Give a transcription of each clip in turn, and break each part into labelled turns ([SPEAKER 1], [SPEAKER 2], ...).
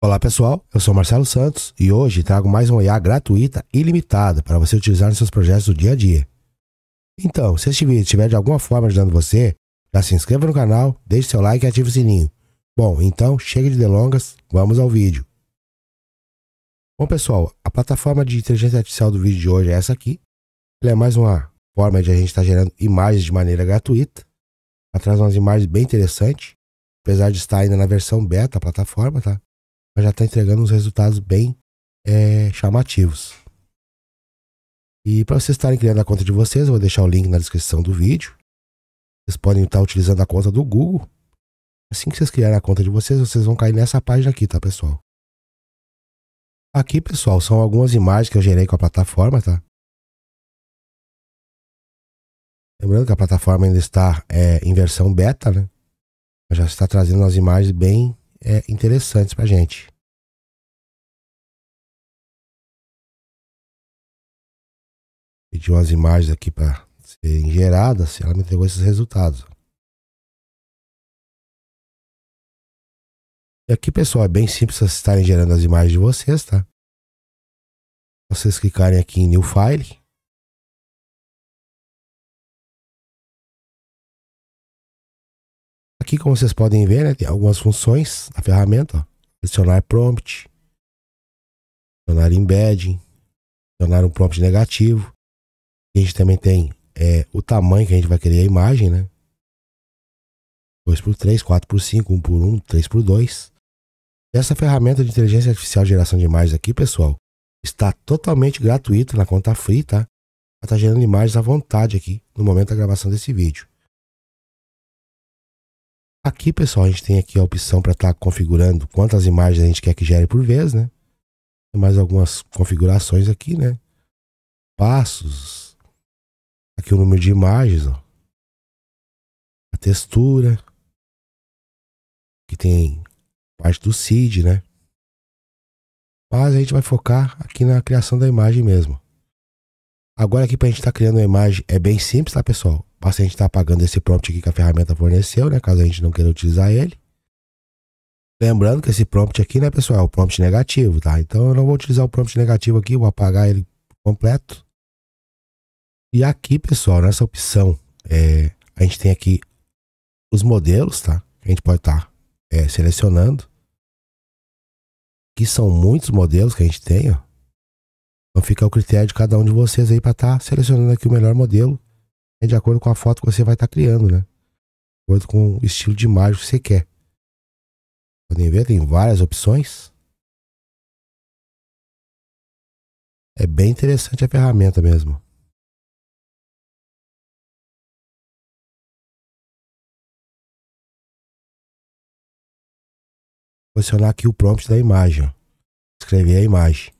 [SPEAKER 1] Olá pessoal, eu sou Marcelo Santos e hoje trago mais uma IA gratuita e limitada para você utilizar nos seus projetos do dia a dia. Então, se este vídeo estiver de alguma forma ajudando você, já se inscreva no canal, deixe seu like e ative o sininho. Bom, então chega de delongas, vamos ao vídeo. Bom pessoal, a plataforma de inteligência artificial do vídeo de hoje é essa aqui. Ela é mais uma forma de a gente estar tá gerando imagens de maneira gratuita. Ela traz umas imagens bem interessantes, apesar de estar ainda na versão beta da plataforma, tá? mas já está entregando uns resultados bem é, chamativos. E para vocês estarem criando a conta de vocês, eu vou deixar o link na descrição do vídeo. Vocês podem estar tá utilizando a conta do Google. Assim que vocês criarem a conta de vocês, vocês vão cair nessa página aqui, tá, pessoal? Aqui, pessoal, são algumas imagens que eu gerei com a
[SPEAKER 2] plataforma,
[SPEAKER 1] tá? Lembrando que a plataforma ainda está é, em versão beta, né? Mas já está trazendo as imagens bem é, interessantes
[SPEAKER 2] para gente. Pedi umas imagens aqui para serem geradas, assim, ela me entregou esses resultados. E aqui, pessoal, é bem simples vocês estarem gerando as imagens de vocês, tá? Vocês clicarem aqui em New File.
[SPEAKER 1] Aqui, como vocês podem ver, né, tem algumas funções da ferramenta. Ó. Adicionar prompt, adicionar embedding, adicionar um prompt negativo. E a gente também tem é, o tamanho que a gente vai querer a imagem, né? 2 x 3, 4 x 5, 1 x 1, 3 x 2. Essa ferramenta de inteligência artificial de geração de imagens aqui, pessoal, está totalmente gratuita na conta free, tá? Ela está gerando imagens à vontade aqui no momento da gravação desse vídeo. Aqui, pessoal, a gente tem aqui a opção para estar tá configurando quantas imagens a gente quer que gere por vez, né? Tem mais algumas configurações aqui, né? Passos. Aqui o número de imagens, ó. A textura. Que tem parte do seed, né? Mas a gente vai focar aqui na criação da imagem mesmo. Agora aqui para a gente estar tá criando uma imagem é bem simples, tá pessoal? a gente estar tá apagando esse prompt aqui que a ferramenta forneceu, né? Caso a gente não queira utilizar ele. Lembrando que esse prompt aqui, né, pessoal, é o prompt negativo, tá? Então eu não vou utilizar o prompt negativo aqui, vou apagar ele completo. E aqui, pessoal, nessa opção, é, a gente tem aqui os modelos, tá? A gente pode estar tá, é, selecionando. Aqui são muitos modelos que a gente tem, ó. Então fica o critério de cada um de vocês aí para estar tá selecionando aqui o melhor modelo né, de acordo com a foto que você vai estar tá criando, né? De acordo com o estilo de imagem que você quer. Podem ver, tem várias
[SPEAKER 2] opções. É bem interessante a ferramenta mesmo. Vou posicionar
[SPEAKER 1] aqui o prompt da imagem. Escrever a imagem.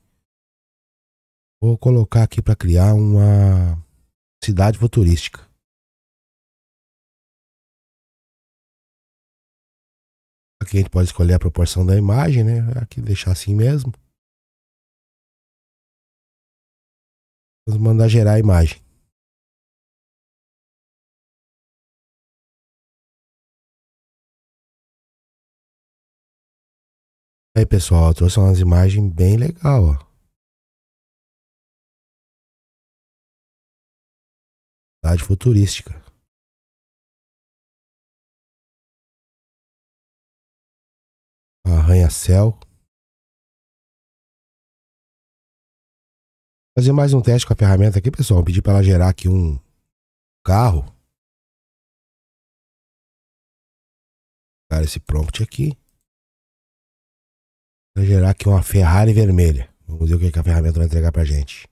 [SPEAKER 1] Vou colocar aqui para criar uma cidade futurística.
[SPEAKER 2] Aqui a gente pode escolher a proporção da imagem, né? Aqui deixar assim mesmo. Vamos mandar gerar a imagem. Aí pessoal, trouxe umas imagens bem legal, ó. cidade futurística arranha-céu. Fazer mais um teste com a ferramenta aqui, pessoal. Pedir para ela gerar aqui um carro. Cara, esse prompt aqui. Para gerar aqui uma Ferrari vermelha. Vamos ver o que a ferramenta vai entregar para gente.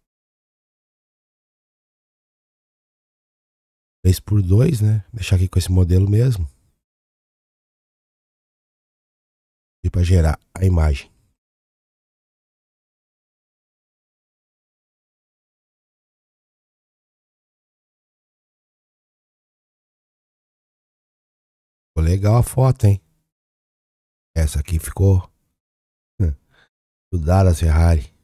[SPEAKER 2] 3 por 2, né? Deixar aqui com esse modelo mesmo. E para gerar a imagem. Ficou legal a foto, hein? Essa aqui ficou. Estudar hum. a Ferrari.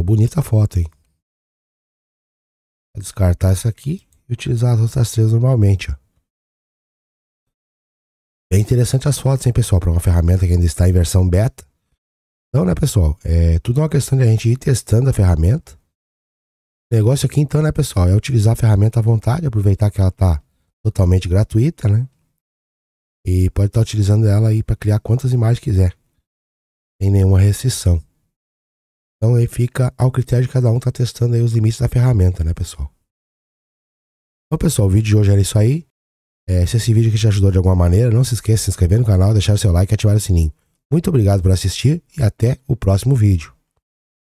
[SPEAKER 2] Ficou
[SPEAKER 1] bonita a foto, hein? Vou descartar essa aqui e utilizar as outras três normalmente, ó. interessante as fotos, hein, pessoal? Para uma ferramenta que ainda está em versão beta. Então, né, pessoal? É tudo é uma questão de a gente ir testando a ferramenta. O negócio aqui, então, né, pessoal? É utilizar a ferramenta à vontade, aproveitar que ela está totalmente gratuita, né? E pode estar tá utilizando ela aí para criar quantas imagens quiser. Sem nenhuma restrição. Então aí fica ao critério de cada um tá testando aí os limites da ferramenta, né, pessoal? Então, pessoal, o vídeo de hoje era isso aí. É, se esse vídeo aqui te ajudou de alguma maneira, não se esqueça de se inscrever no canal, deixar o seu like e ativar o sininho. Muito obrigado por assistir e até o próximo vídeo.